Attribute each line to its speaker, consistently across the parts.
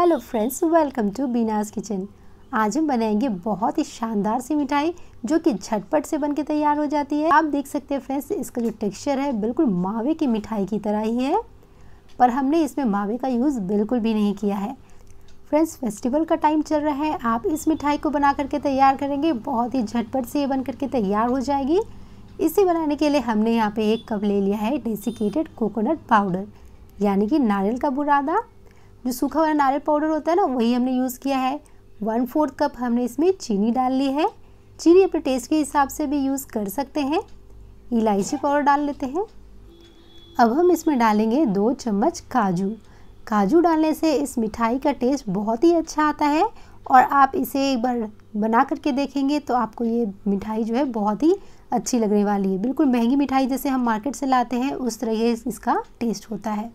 Speaker 1: hello friends welcome to Beena's kitchen आज हम बनाएंगे बहुत ही शानदार सी मिठाई जो कि झटपट से बनके तैयार हो जाती है आप देख सकते हैं फ्रेंड्स इसका जो टेक्सचर है बिल्कुल मावे की मिठाई की तरह ही है पर हमने इसमें मावे का यूज़ बिल्कुल भी नहीं किया है फ्रेंड्स फेस्टिवल का टाइम चल रहा है आप इस मिठाई को बना करके तैयार करेंगे बहुत ही झटपट से ये बन करके तैयार हो जाएगी इसे बनाने के लिए हमने यहाँ पे एक कप ले लिया है डेसिकेटेड कोकोनट पाउडर यानी कि नारियल का बुरादा जो सूखा वाला नारियल पाउडर होता है ना वही हमने यूज़ किया है वन फोर्थ कप हमने इसमें चीनी डाल ली है चीनी अपने टेस्ट के हिसाब से भी यूज़ कर सकते हैं इलायची पाउडर डाल लेते हैं अब हम इसमें डालेंगे दो चम्मच काजू काजू डालने से इस मिठाई का टेस्ट बहुत ही अच्छा आता है और आप इसे एक बार बना करके देखेंगे तो आपको ये मिठाई जो है बहुत ही अच्छी लगने वाली है बिल्कुल महंगी मिठाई जैसे हम मार्केट से लाते हैं उस तरह इसका टेस्ट होता है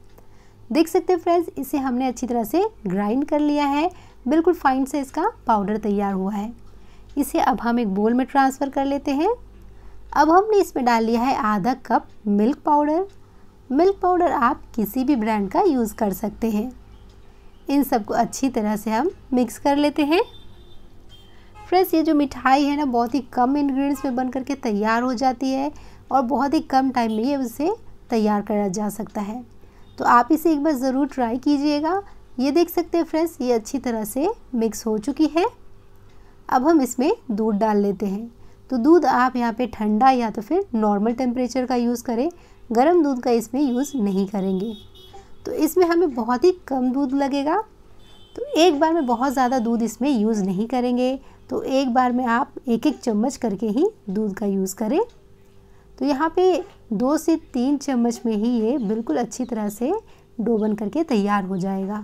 Speaker 1: देख सकते हैं फ्रेंड्स इसे हमने अच्छी तरह से ग्राइंड कर लिया है बिल्कुल फाइन से इसका पाउडर तैयार हुआ है इसे अब हम एक बोल में ट्रांसफ़र कर लेते हैं अब हमने इसमें डाल लिया है आधा cup milk powder milk powder आप किसी भी ब्रांड का यूज़ कर सकते हैं इन सबको अच्छी तरह से हम मिक्स कर लेते हैं फ्रेंड्स ये जो मिठाई है ना बहुत ही कम इन्ग्रीडियंट्स में बन करके तैयार हो जाती है और बहुत ही कम टाइम में ये उसे तैयार करा जा सकता है तो आप इसे एक बार ज़रूर ट्राई कीजिएगा ये देख सकते हैं फ्रेंड्स ये अच्छी तरह से मिक्स हो चुकी है अब हम इसमें दूध डाल लेते हैं तो दूध आप यहाँ पे ठंडा या तो फिर नॉर्मल टेम्परेचर का यूज़ करें गर्म दूध का इसमें यूज़ नहीं करेंगे तो इसमें हमें बहुत ही कम दूध लगेगा तो एक बार में बहुत ज़्यादा दूध इसमें यूज़ नहीं करेंगे तो एक बार में आप एक एक चम्मच करके ही दूध का यूज़ करें तो यहाँ पे दो से तीन चम्मच में ही ये बिल्कुल अच्छी तरह से डो बन करके तैयार हो जाएगा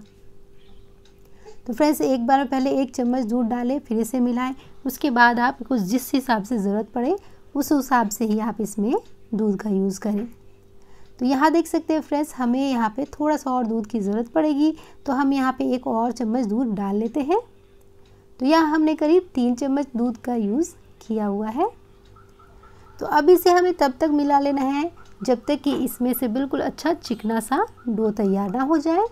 Speaker 1: तो फ्रेंड्स एक बार पहले एक चम्मच दूध डालें फिर इसे मिलाएं उसके बाद आपको जिस हिसाब से ज़रूरत पड़े उस हिसाब से ही आप इसमें दूध का यूज़ करें तो यहाँ देख सकते हैं फ्रेंड्स हमें यहाँ पे थोड़ा सा और दूध की ज़रूरत पड़ेगी तो हम यहाँ पे एक और चम्मच दूध डाल लेते हैं तो यहाँ हमने करीब तीन चम्मच दूध का यूज़ किया हुआ है तो अब इसे हमें तब तक मिला लेना है जब तक कि इसमें से बिल्कुल अच्छा चिकना सा डो तैयार ना हो जाए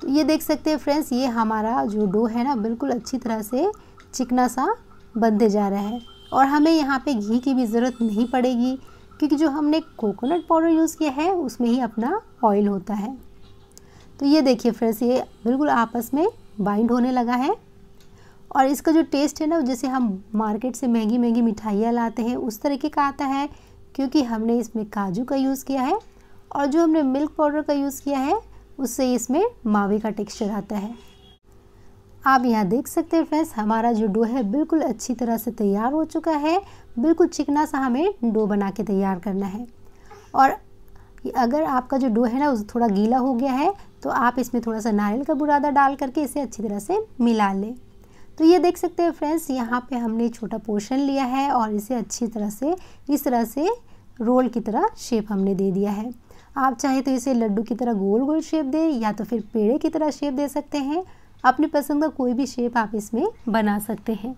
Speaker 1: तो ये देख सकते हैं फ्रेंड्स ये हमारा जो डो है ना बिल्कुल अच्छी तरह से चिकना सा बनते जा रहा है और हमें यहाँ पे घी की भी ज़रूरत नहीं पड़ेगी क्योंकि जो हमने कोकोनट पाउडर यूज़ किया है उसमें ही अपना ऑयल होता है तो ये देखिए फ्रेंड्स ये बिल्कुल आपस में बाइंड होने लगा है और इसका जो टेस्ट है ना जैसे हम मार्केट से महंगी महंगी मिठाइयाँ लाते हैं उस तरीके का आता है क्योंकि हमने इसमें काजू का यूज़ किया है और जो हमने मिल्क पाउडर का यूज़ किया है उससे इसमें मावे का टेक्सचर आता है आप यहाँ देख सकते हैं फ्रेंड्स हमारा जो डो है बिल्कुल अच्छी तरह से तैयार हो चुका है बिल्कुल चिकना सा हमें डो बना के तैयार करना है और अगर आपका जो डो है ना थोड़ा गीला हो गया है तो आप इसमें थोड़ा सा नारियल का बुरादा डाल करके इसे अच्छी तरह से मिला लें तो ये देख सकते हैं फ्रेंड्स यहाँ पे हमने छोटा पोर्शन लिया है और इसे अच्छी तरह से इस तरह से रोल की तरह शेप हमने दे दिया है आप चाहे तो इसे लड्डू की तरह गोल गोल शेप दें या तो फिर पेड़े की तरह शेप दे सकते हैं अपनी पसंद का कोई भी शेप आप इसमें बना सकते हैं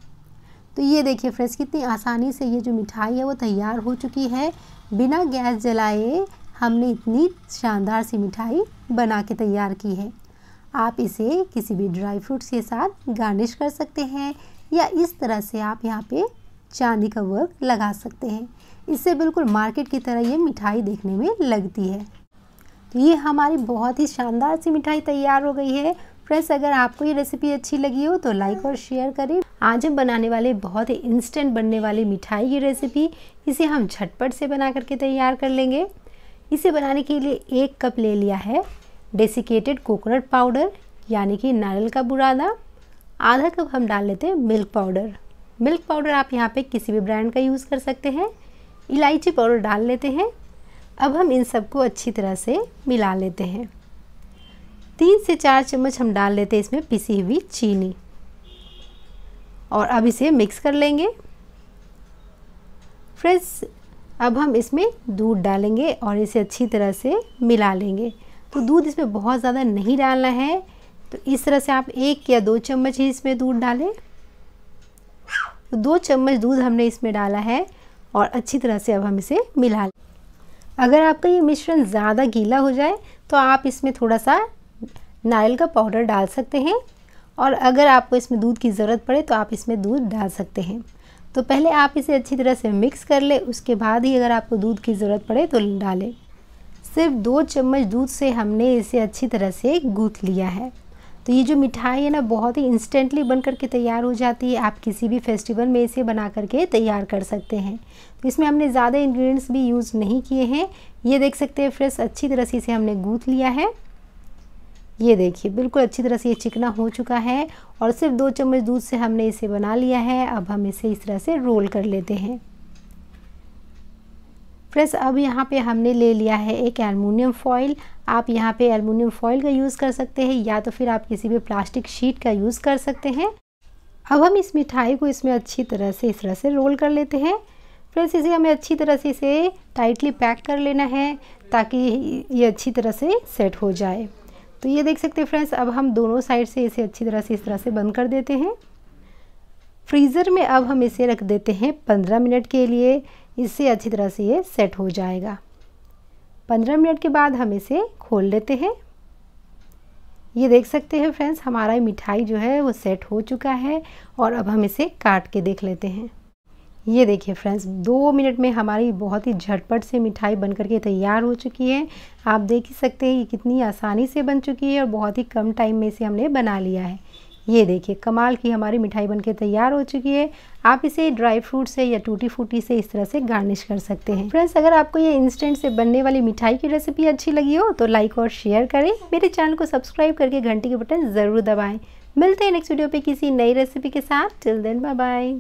Speaker 1: तो ये देखिए फ्रेंड्स कितनी आसानी से ये जो मिठाई है वो तैयार हो चुकी है बिना गैस जलाए हमने इतनी शानदार सी मिठाई बना के तैयार की है आप इसे किसी भी ड्राई फ्रूट्स के साथ गार्निश कर सकते हैं या इस तरह से आप यहाँ पे चांदी का वर्क लगा सकते हैं इससे बिल्कुल मार्केट की तरह ये मिठाई देखने में लगती है तो ये हमारी बहुत ही शानदार सी मिठाई तैयार हो गई है फ्रेंड्स अगर आपको ये रेसिपी अच्छी लगी हो तो लाइक और शेयर करें आज हम बनाने वाले बहुत ही इंस्टेंट बनने वाली मिठाई की रेसिपी इसे हम झटपट से बना करके तैयार कर लेंगे इसे बनाने के लिए एक कप ले लिया है डेसिकेटेड कोकोनट पाउडर यानी कि नारियल का बुरादा आधा कप हम डाल लेते हैं मिल्क पाउडर मिल्क पाउडर आप यहाँ पे किसी भी ब्रांड का यूज़ कर सकते हैं इलायची पाउडर डाल लेते हैं अब हम इन सबको अच्छी तरह से मिला लेते हैं तीन से चार चम्मच हम डाल लेते हैं इसमें पिसी हुई चीनी और अब इसे मिक्स कर लेंगे फ्रेंड्स अब हम इसमें दूध डालेंगे और इसे अच्छी तरह से मिला लेंगे तो दूध इसमें बहुत ज़्यादा नहीं डालना है तो इस तरह से आप एक या दो चम्मच ही इसमें दूध डालें तो दो चम्मच दूध हमने इसमें डाला है और अच्छी तरह से अब हम इसे मिला लें अगर आपका ये मिश्रण ज़्यादा गीला हो जाए तो आप इसमें थोड़ा सा नारियल का पाउडर डाल सकते हैं और अगर आपको इसमें दूध की ज़रूरत पड़े तो आप इसमें दूध डाल सकते हैं तो पहले आप इसे अच्छी तरह से मिक्स कर ले उसके बाद ही अगर आपको दूध की ज़रूरत पड़े तो डालें सिर्फ दो चम्मच दूध से हमने इसे अच्छी तरह से गूँथ लिया है तो ये जो मिठाई है ना बहुत ही इंस्टेंटली बन करके तैयार हो जाती है आप किसी भी फेस्टिवल में इसे बना करके तैयार कर सकते हैं तो इसमें हमने ज़्यादा इंग्रेडिएंट्स भी यूज़ नहीं किए हैं ये देख सकते हैं फ्रेश अच्छी तरह से इसे हमने गूँथ लिया है ये देखिए बिल्कुल अच्छी तरह से ये चिकना हो चुका है और सिर्फ दो चम्मच दूध से हमने इसे बना लिया है अब हम इसे इस तरह से रोल कर लेते हैं फ्रेंड्स अब यहाँ पे हमने ले लिया है एक एलमिनियम फॉइल आप यहाँ पे एलमिनियम फॉइल का यूज़ कर सकते हैं या तो फिर आप किसी भी प्लास्टिक शीट का यूज़ कर सकते हैं अब हम इस मिठाई को इसमें अच्छी तरह से इस तरह से रोल कर लेते हैं फ्रेंड्स इसे हमें अच्छी तरह से इसे टाइटली पैक कर लेना है ताकि ये अच्छी तरह से सेट हो जाए तो ये देख सकते हैं फ्रेंड्स अब हम दोनों साइड से इसे अच्छी तरह से इस तरह से बंद कर देते हैं फ्रीज़र में अब हम इसे रख देते हैं पंद्रह मिनट के लिए इससे अच्छी तरह से ये सेट हो जाएगा पंद्रह मिनट के बाद हम इसे खोल लेते हैं ये देख सकते हैं फ्रेंड्स हमारा मिठाई जो है वो सेट हो चुका है और अब हम इसे काट के देख लेते हैं ये देखिए फ्रेंड्स दो मिनट में हमारी बहुत ही झटपट से मिठाई बनकर के तैयार हो चुकी है आप देख ही सकते हैं ये कितनी आसानी से बन चुकी है और बहुत ही कम टाइम में इसे हमने बना लिया है ये देखिए कमाल की हमारी मिठाई बनके तैयार हो चुकी है आप इसे ड्राई फ्रूट से या टूटी फूटी से इस तरह से गार्निश कर सकते हैं फ्रेंड्स अगर आपको ये इंस्टेंट से बनने वाली मिठाई की रेसिपी अच्छी लगी हो तो लाइक और शेयर करें मेरे चैनल को सब्सक्राइब करके घंटी के बटन ज़रूर दबाएँ मिलते हैं नेक्स्ट वीडियो पे किसी नई रेसिपी के साथ टिल देन बाय बाय